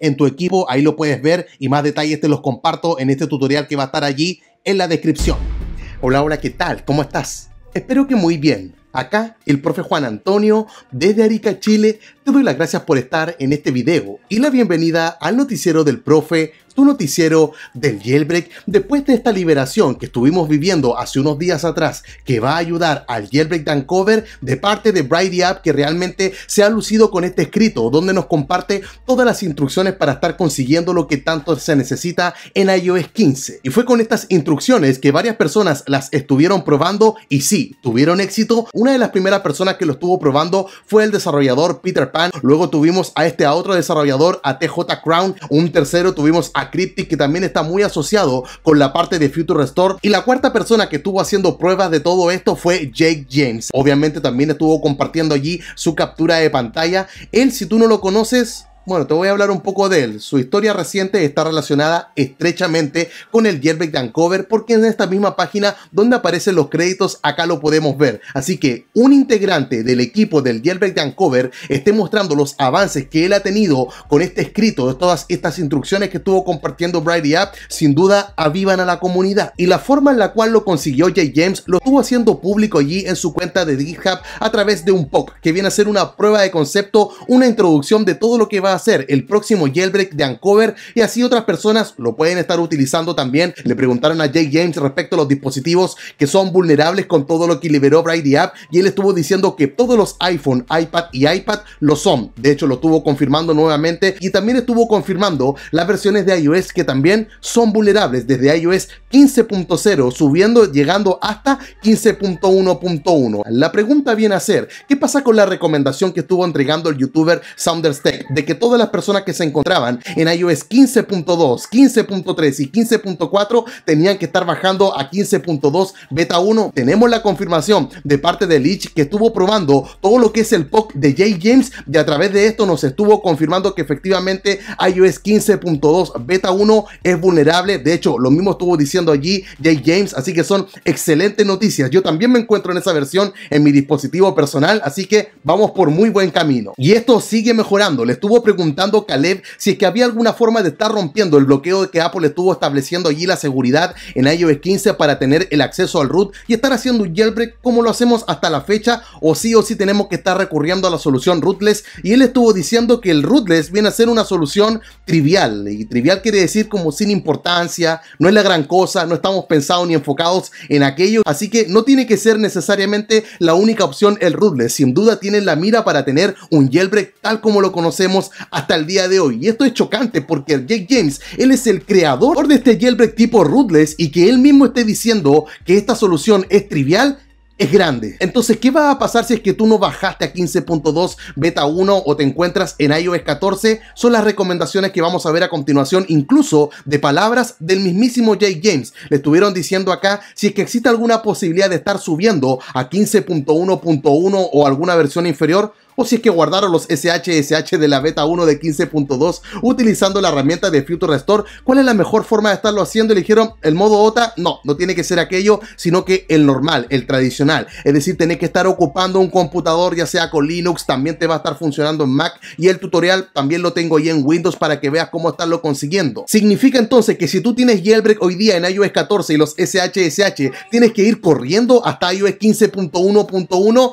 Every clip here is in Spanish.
en tu equipo. Ahí lo puedes ver y más detalles te los comparto en este tutorial que va a estar allí en la descripción. Hola, hola, ¿qué tal? ¿Cómo estás? Espero que muy bien. Acá el profe Juan Antonio desde Arica, Chile, te doy las gracias por estar en este video y la bienvenida al noticiero del profe, tu noticiero del jailbreak. Después de esta liberación que estuvimos viviendo hace unos días atrás, que va a ayudar al jailbreak dancover de parte de Brady App, que realmente se ha lucido con este escrito, donde nos comparte todas las instrucciones para estar consiguiendo lo que tanto se necesita en iOS 15. Y fue con estas instrucciones que varias personas las estuvieron probando y sí, tuvieron éxito. Una de las primeras personas que lo estuvo probando fue el desarrollador Peter luego tuvimos a este a otro desarrollador, a TJ Crown, un tercero tuvimos a Cryptic que también está muy asociado con la parte de Future Restore y la cuarta persona que estuvo haciendo pruebas de todo esto fue Jake James. Obviamente también estuvo compartiendo allí su captura de pantalla. Él, si tú no lo conoces, bueno, te voy a hablar un poco de él. Su historia reciente está relacionada estrechamente con el de Dancover porque en esta misma página donde aparecen los créditos acá lo podemos ver. Así que un integrante del equipo del de Dancover esté mostrando los avances que él ha tenido con este escrito, de todas estas instrucciones que estuvo compartiendo Brady App, sin duda avivan a la comunidad. Y la forma en la cual lo consiguió Jay James lo estuvo haciendo público allí en su cuenta de GitHub a través de un POC que viene a ser una prueba de concepto, una introducción de todo lo que va a ser el próximo jailbreak de Uncover y así otras personas lo pueden estar utilizando también. Le preguntaron a Jake James respecto a los dispositivos que son vulnerables con todo lo que liberó Brady App y él estuvo diciendo que todos los iPhone, iPad y iPad lo son. De hecho, lo estuvo confirmando nuevamente y también estuvo confirmando las versiones de iOS que también son vulnerables desde iOS 15.0 subiendo, llegando hasta 15.1.1. La pregunta viene a ser, ¿qué pasa con la recomendación que estuvo entregando el youtuber Sounderstech de que todas las personas que se encontraban en iOS 15.2, 15.3 y 15.4 tenían que estar bajando a 15.2 beta 1. Tenemos la confirmación de parte de Leech que estuvo probando todo lo que es el POC de Jay James y a través de esto nos estuvo confirmando que efectivamente iOS 15.2 beta 1 es vulnerable. De hecho, lo mismo estuvo diciendo allí J. James, así que son excelentes noticias. Yo también me encuentro en esa versión en mi dispositivo personal, así que vamos por muy buen camino. Y esto sigue mejorando. Le estuvo preguntando, Caleb, si es que había alguna forma de estar rompiendo el bloqueo que Apple estuvo estableciendo allí la seguridad en iOS 15 para tener el acceso al root y estar haciendo un jailbreak como lo hacemos hasta la fecha o sí o sí tenemos que estar recurriendo a la solución rootless y él estuvo diciendo que el rootless viene a ser una solución trivial y trivial quiere decir como sin importancia, no es la gran cosa, no estamos pensados ni enfocados en aquello, así que no tiene que ser necesariamente la única opción el rootless, sin duda tienen la mira para tener un jailbreak tal como lo conocemos hasta el día de hoy. Y esto es chocante porque Jake James, él es el creador de este jailbreak tipo rootless y que él mismo esté diciendo que esta solución es trivial, es grande. Entonces, ¿qué va a pasar si es que tú no bajaste a 15.2 beta 1 o te encuentras en iOS 14? Son las recomendaciones que vamos a ver a continuación, incluso de palabras del mismísimo Jake James. Le estuvieron diciendo acá si es que existe alguna posibilidad de estar subiendo a 15.1.1 o alguna versión inferior o si es que guardaron los SHSH de la beta 1 de 15.2 utilizando la herramienta de Future Restore, ¿cuál es la mejor forma de estarlo haciendo? Eligieron el modo OTA, no, no tiene que ser aquello, sino que el normal, el tradicional, es decir, tenés que estar ocupando un computador, ya sea con Linux, también te va a estar funcionando en Mac y el tutorial también lo tengo ahí en Windows para que veas cómo estarlo consiguiendo. Significa entonces que si tú tienes jailbreak hoy día en iOS 14 y los SHSH, tienes que ir corriendo hasta iOS 15.1.1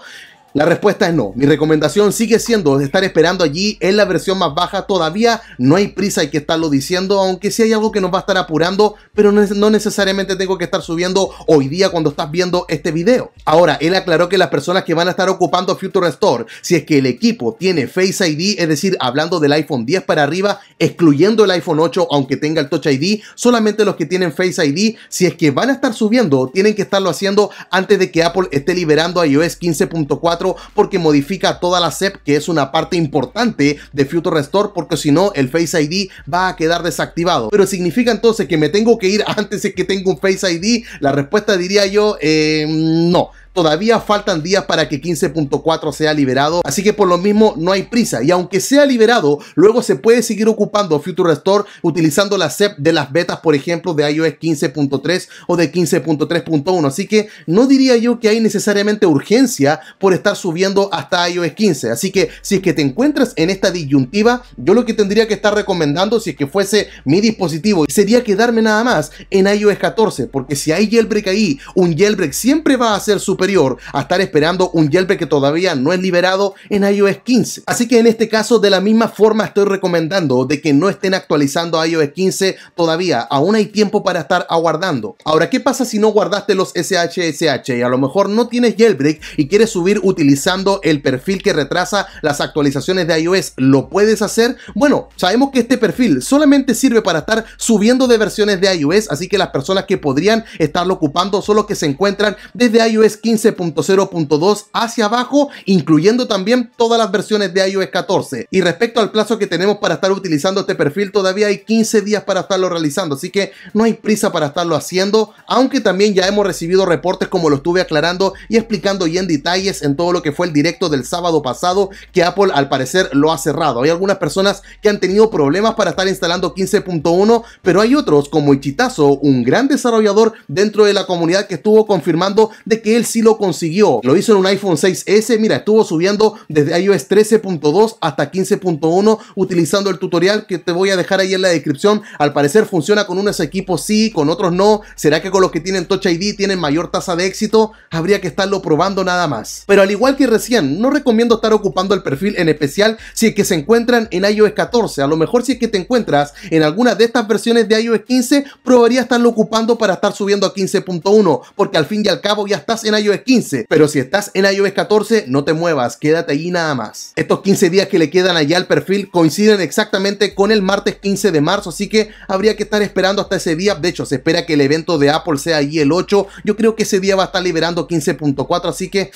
la respuesta es no. Mi recomendación sigue siendo estar esperando allí en la versión más baja. Todavía no hay prisa, hay que estarlo diciendo, aunque sí hay algo que nos va a estar apurando, pero no necesariamente tengo que estar subiendo hoy día cuando estás viendo este video. Ahora, él aclaró que las personas que van a estar ocupando Future Store, si es que el equipo tiene Face ID, es decir, hablando del iPhone 10 para arriba, excluyendo el iPhone 8, aunque tenga el Touch ID, solamente los que tienen Face ID, si es que van a estar subiendo, tienen que estarlo haciendo antes de que Apple esté liberando iOS 15.4 porque modifica toda la SEP que es una parte importante de Future Restore porque si no el Face ID va a quedar desactivado. Pero significa entonces que me tengo que ir antes de que tenga un Face ID, la respuesta diría yo eh, no. Todavía faltan días para que 15.4 sea liberado, así que por lo mismo no hay prisa. Y aunque sea liberado, luego se puede seguir ocupando Future Restore utilizando la SEP de las betas, por ejemplo, de iOS 15.3 o de 15.3.1. Así que no diría yo que hay necesariamente urgencia por estar subiendo hasta iOS 15. Así que si es que te encuentras en esta disyuntiva, yo lo que tendría que estar recomendando, si es que fuese mi dispositivo, sería quedarme nada más en iOS 14, porque si hay jailbreak ahí, un jailbreak siempre va a ser superior a estar esperando un Yelp que todavía no es liberado en iOS 15. Así que en este caso de la misma forma estoy recomendando de que no estén actualizando iOS 15 todavía, aún hay tiempo para estar aguardando. Ahora, ¿qué pasa si no guardaste los SHSH y a lo mejor no tienes jailbreak y quieres subir utilizando el perfil que retrasa las actualizaciones de iOS? ¿Lo puedes hacer? Bueno, sabemos que este perfil solamente sirve para estar subiendo de versiones de iOS, así que las personas que podrían estarlo ocupando Solo que se encuentran desde iOS 15 15.0.2 hacia abajo, incluyendo también todas las versiones de iOS 14. Y respecto al plazo que tenemos para estar utilizando este perfil, todavía hay 15 días para estarlo realizando, así que no hay prisa para estarlo haciendo, aunque también ya hemos recibido reportes como lo estuve aclarando y explicando y en detalles en todo lo que fue el directo del sábado pasado, que Apple al parecer lo ha cerrado. Hay algunas personas que han tenido problemas para estar instalando 15.1, pero hay otros como Ichitazo, un gran desarrollador dentro de la comunidad que estuvo confirmando de que él lo consiguió. Lo hizo en un iPhone 6S. Mira, estuvo subiendo desde iOS 13.2 hasta 15.1 utilizando el tutorial que te voy a dejar ahí en la descripción. Al parecer funciona con unos equipos sí, con otros no. ¿Será que con los que tienen Touch ID tienen mayor tasa de éxito? Habría que estarlo probando nada más. Pero al igual que recién, no recomiendo estar ocupando el perfil en especial si es que se encuentran en iOS 14. A lo mejor si es que te encuentras en alguna de estas versiones de iOS 15, probaría estarlo ocupando para estar subiendo a 15.1, porque al fin y al cabo ya estás en iOS iOS 15, pero si estás en iOS 14, no te muevas, quédate ahí nada más. Estos 15 días que le quedan allá al perfil coinciden exactamente con el martes 15 de marzo, así que habría que estar esperando hasta ese día. De hecho, se espera que el evento de Apple sea allí el 8. Yo creo que ese día va a estar liberando 15.4, así que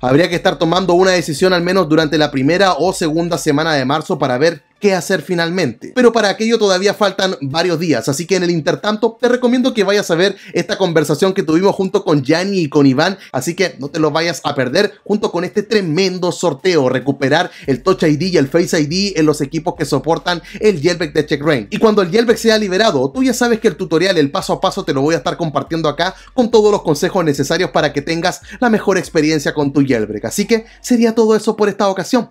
habría que estar tomando una decisión al menos durante la primera o segunda semana de marzo para ver qué hacer finalmente. Pero para aquello todavía faltan varios días, así que en el intertanto te recomiendo que vayas a ver esta conversación que tuvimos junto con Yanni y con Iván, así que no te lo vayas a perder junto con este tremendo sorteo, recuperar el Touch ID y el Face ID en los equipos que soportan el Yelbeck de Check Rain. Y cuando el Yelbeck sea liberado, tú ya sabes que el tutorial, el paso a paso, te lo voy a estar compartiendo acá con todos los consejos necesarios para que tengas la mejor experiencia con tu jailbreak. Así que sería todo eso por esta ocasión.